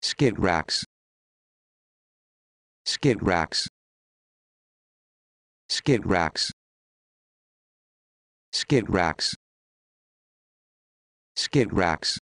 skid racks skid racks skid racks skid racks skid racks